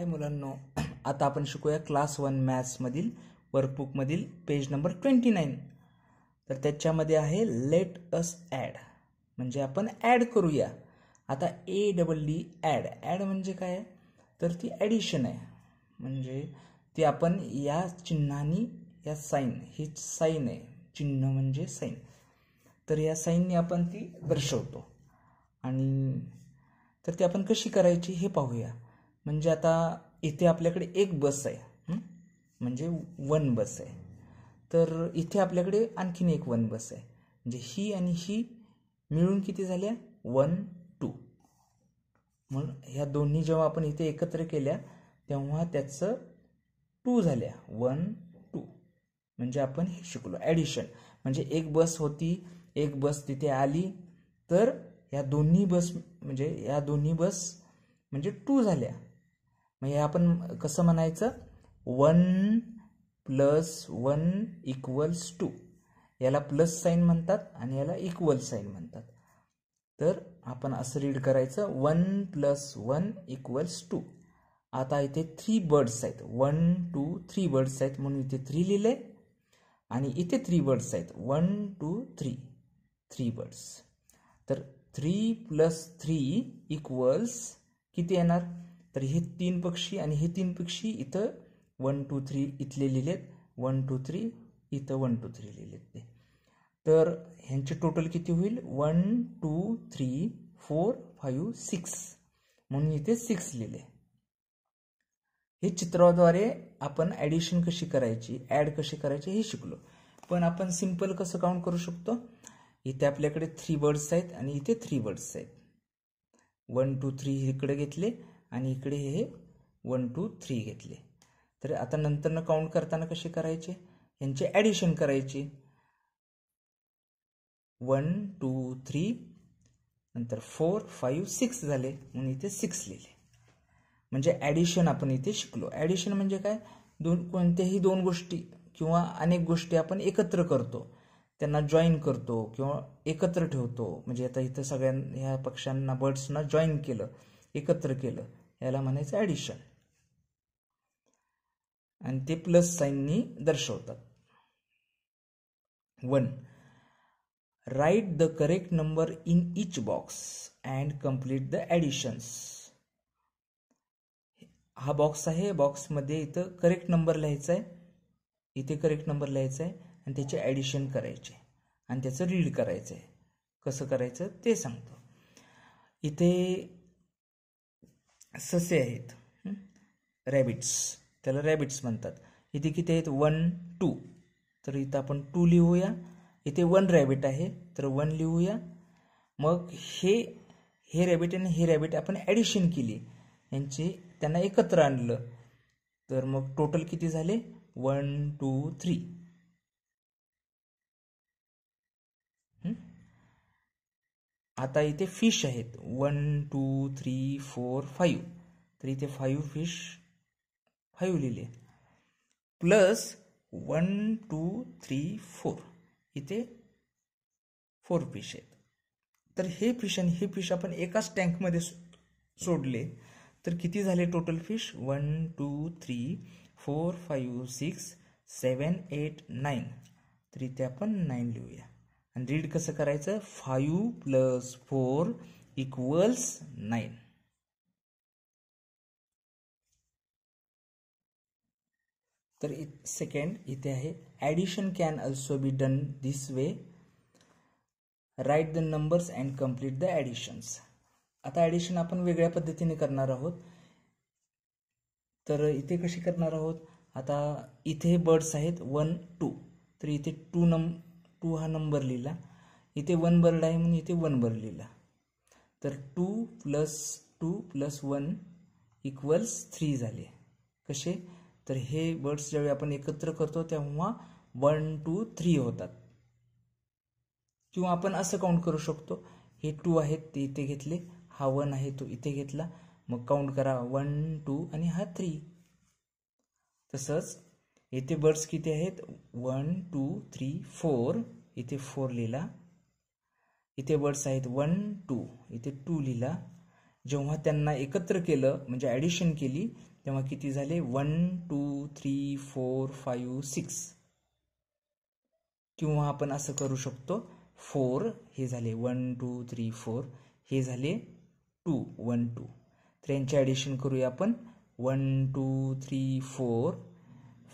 हाय मुलांनो आता आपण शिकूया क्लास वन मॅथ्समधील वर्कबुकमधील पेज नंबर ट्वेंटी नाईन तर त्याच्यामध्ये आहे लेट अस ॲड म्हणजे आपण ॲड करूया आता A double D add add म्हणजे काय तर ती ॲडिशन आहे म्हणजे ती आपण या चिन्हानी या साईन ही साईन आहे चिन्ह म्हणजे साईन तर या साईनने आपण ती दर्शवतो आणि तर ती आपण कशी करायची हे पाहूया म्हणजे आता इथे आपल्याकडे एक बस आहे म्हणजे वन बस आहे तर इथे आपल्याकडे आणखीन एक वन बस आहे म्हणजे ही आणि ही मिळून किती झाल्या वन टू म्हणून ह्या दोन्ही जेव्हा आपण इथे एकत्र केल्या तेव्हा त्याचं टू झाल्या वन टू म्हणजे आपण हे शिकलो ॲडिशन म्हणजे एक बस होती एक बस तिथे आली तर या दोन्ही बस म्हणजे या दोन्ही बस म्हणजे टू झाल्या मग हे म्हणजे आपण कसं म्हणायचं one plus one equals two याला प्लस साईन म्हणतात आणि याला इक्वल साईन म्हणतात तर आपण असं रीड करायचं one plus one equals two आता इथे थ्री बर्ड्स आहेत वन टू थ्री बर्ड्स आहेत म्हणून इथे थ्री लिहिले आणि इथे थ्री बर्ड्स आहेत one two three three birds तर थ्री प्लस थ्री इक्वल्स किती येणार तर हे तीन पक्षी आणि हे तीन पक्षी इथं वन टू थ्री इथले लिहिलेत वन टू थ्री इथं वन टू थ्री लिहिलेत ते तर ह्यांचे टोटल किती होईल one two three four five six म्हणून इथे सिक्स लिहिले हे चित्राद्वारे आपण ॲडिशन कशी करायची ॲड कशी करायची हे शिकलो पण आपण सिम्पल कसं काउंट करू शकतो इथे आपल्याकडे थ्री वर्ड्स आहेत आणि इथे थ्री वर्ड्स आहेत वन टू थ्री इकडे घेतले आणि इकडे हे वन टू थ्री घेतले तर आता नंतरनं काउंट करताना कसे करायचे यांचे ॲडिशन करायचे वन टू थ्री नंतर फोर फाईव्ह सिक्स झाले म्हणून इथे सिक्स लिहिले म्हणजे ॲडिशन आपण इथे शिकलो ॲडिशन म्हणजे काय दोन कोणत्याही दोन गोष्टी किंवा अनेक गोष्टी आपण एकत्र करतो त्यांना जॉईन करतो किंवा एकत्र ठेवतो म्हणजे आता इथं सगळ्यां ह्या पक्ष्यांना बर्ड्सना जॉईन केलं एकत्र केलं याला म्हणायचं ॲडिशन आणि ते प्लस साईननी दर्शवतात one write the correct number in each box and complete the additions हा बॉक्स आहे बॉक्समध्ये इथं करेक्ट नंबर लिहायचा आहे इथे करेक्ट नंबर लिहायचा आहे आणि त्याचे ॲडिशन करायचे आणि त्याचं रीड करायचं आहे कसं करायचं ते सांगतो इथे ससे आहेत रॅबिट्स त्याला रॅबिट्स म्हणतात इथे किती आहेत वन टू तर इथं आपण टू लिहूया इथे वन रॅबिट आहे तर वन लिहूया मग हे हे रॅबिट आणि हे रॅबिट आपण ॲडिशन केली यांचे त्यांना एकत्र आणलं तर मग टोटल किती झाले वन टू थ्री आता इथे फिश आहेत one two three four five तर इथे फाईव्ह फिश फाईव्ह लिहिले plus one two three four इथे फोर फिश आहेत तर हे फिश आणि हे फिश आपण एकाच टँकमध्ये सोडले तर किती झाले total fish one two three four five six seven eight nine तर इथे आपण नाईन लिहूया आणि रीड कसं करायचं five plus four equals nine तर सेकंड इथे आहे addition can also be done this way write the numbers and complete the additions आता ॲडिशन आपण वेगळ्या पद्धतीने करणार आहोत तर इथे कशी करणार आहोत आता इथे बर्ड्स आहेत वन टू तर इथे टू नंबर टू हा नंबर लिहिला इथे वन बर्ड आहे म्हणून इथे वन बर्ड लिहिला तर two plus two plus one equals three झाले कसे तर हे बर्ड्स ज्यावेळी आपण एकत्र करतो तेव्हा वन टू थ्री होतात किंवा आपण असं काउंट करू शकतो हे टू आहेत ते इथे घेतले हा वन आहे तो इथे घेतला मग काउंट करा वन टू आणि हा थ्री तसंच येथे बर्ड्स किती आहेत वन टू थ्री फोर इथे फोर लिहिला इथे बर्ड्स आहेत वन टू इथे टू लिहिला जेव्हा त्यांना एकत्र केलं म्हणजे ॲडिशन केली तेव्हा किती झाले one two three four five six किंवा आपण असं करू शकतो फोर हे झाले वन टू थ्री फोर हे झाले टू वन टू तर यांचे ॲडिशन करूया आपण one two three four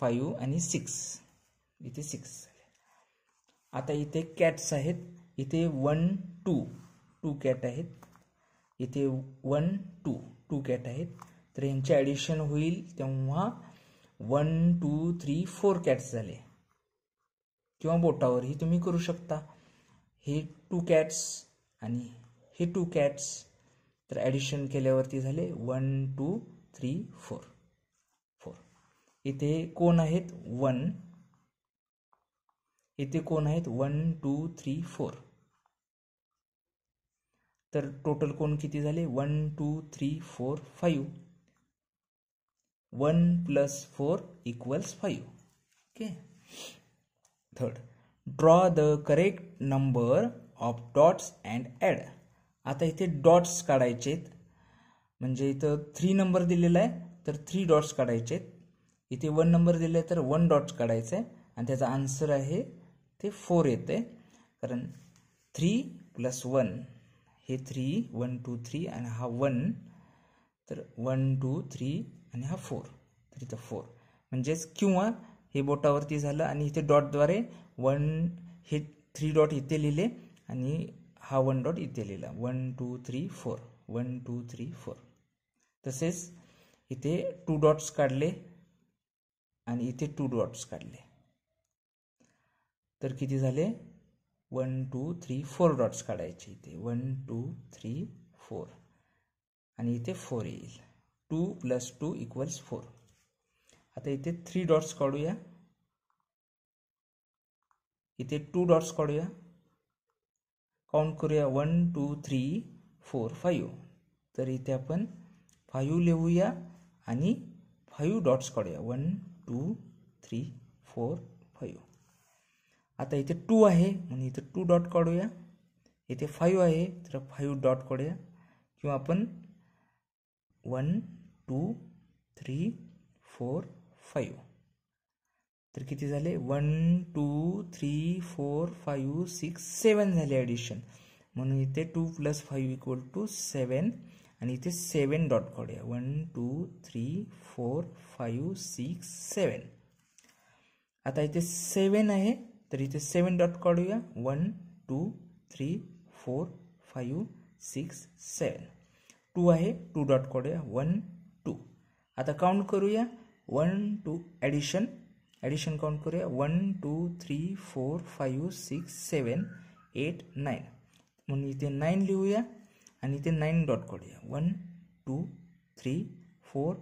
five आणि सिक्स इथे सिक्स आता इथे कॅट्स आहेत इथे वन टू टू कॅट आहेत इथे वन टू टू कॅट आहेत तर यांचे ॲडिशन होईल तेव्हा one two three four cats झाले किंवा बोटावरही तुम्ही करू शकता हे टू कॅट्स आणि हे टू कॅट्स तर ॲडिशन केल्यावरती झाले वन टू थ्री फोर इथे कोण आहेत वन इथे कोण आहेत वन टू थ्री फोर तर टोटल कोण किती झाले one two three four five one plus four equals five okay third draw the correct number of dots and add आता इथे डॉट्स काढायचे आहेत म्हणजे इथं थ्री नंबर दिलेला आहे तर थ्री डॉट्स काढायचे आहेत इथे वन नंबर दिले तर वन डॉट्स काढायचं आहे आणि त्याचा आन्सर आहे ते फोर येतं आहे कारण थ्री प्लस वन हे थ्री वन टू थ्री आणि हा वन तर वन टू थ्री आणि हा फोर तर इथं फोर म्हणजेच किंवा हे बोटावरती झालं आणि इथे डॉटद्वारे वन हे थ्री डॉट इथे लिहिले आणि हा वन डॉट इथे लिहिला one two three four one two three four तसेच इथे टू डॉट्स काढले आणि इथे टू डॉट्स काढले तर किती झाले one two three four dots काढायचे इथे वन टू थ्री फोर आणि इथे फोर येईल two plus two equals four आता इथे थ्री डॉट्स काढूया इथे टू डॉट्स काढूया काउंट करूया one two three four five तर इथे आपण फाईव्ह लिहूया आणि फाईव्ह डॉट्स काढूया one two three four five आता इथे टू आहे म्हणून इथे टू डॉट काढूया इथे फाईव्ह आहे तर फाईव्ह डॉट काढूया किंवा आपण one two three four five तर किती झाले one two three four five six seven झाले ॲडिशन म्हणून इथे two plus five equal to seven आणि इथे सेवन डॉट काढूया one two three four five six seven आता इथे सेवन आहे तर इथे सेवन डॉट काढूया one two three four five six seven two आहे टू डॉट काढूया वन टू आता काउंट करूया one two addition addition count करूया one two three four five six seven eight nine म्हणून इथे नाईन लिहूया आणि इथे नाईन डॉट काढूया one two three four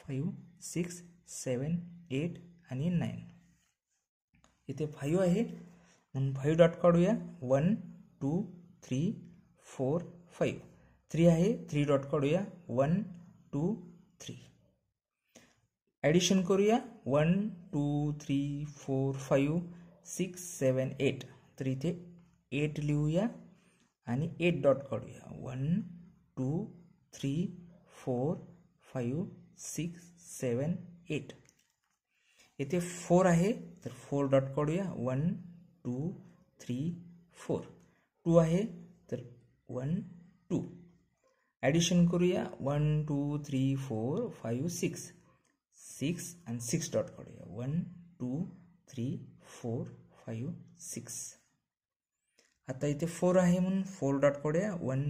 five six seven eight आणि नाईन इथे फाईव्ह आहे म्हणून फाईव्ह डॉट काढूया one two three four five three आहे थ्री डॉट काढूया वन टू थ्री ॲडिशन करूया one two three four five six seven eight तर इथे एट लिहूया आणि एट डॉट काढूया one two three four five six seven eight येथे four आहे तर फोर डॉट काढूया one two three four two आहे तर वन टू ॲडिशन करूया one two three four five six six आणि सिक्स डॉट काढूया one two three four five six आता इथे फोर आहे म्हणून फोर डॉट करूया one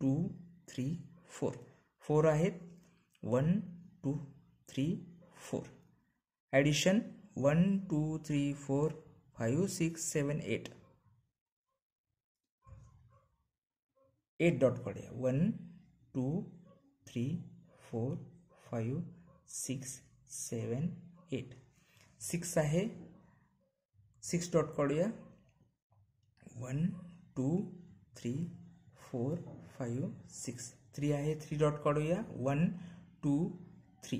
two three four four आहेत one two three four addition one two three four five six seven eight eight dot करूया one two three four five six seven eight six आहे six dot काढूया one two three four five six three आहे three dot काढूया one two three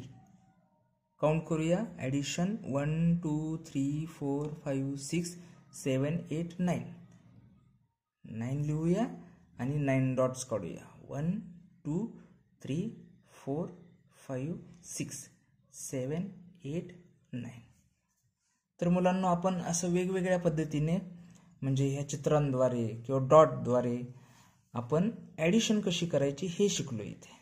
count करूया addition one two three four five six seven eight nine nine लिहूया आणि nine dots काढूया one two three four five six seven eight nine तर मुलांना आपण असं वेगवेगळ्या पद्धतीने म्हणजे ह्या चित्रांद्वारे किंवा डॉटद्वारे आपण ॲडिशन कशी करायची हे शिकलो इथे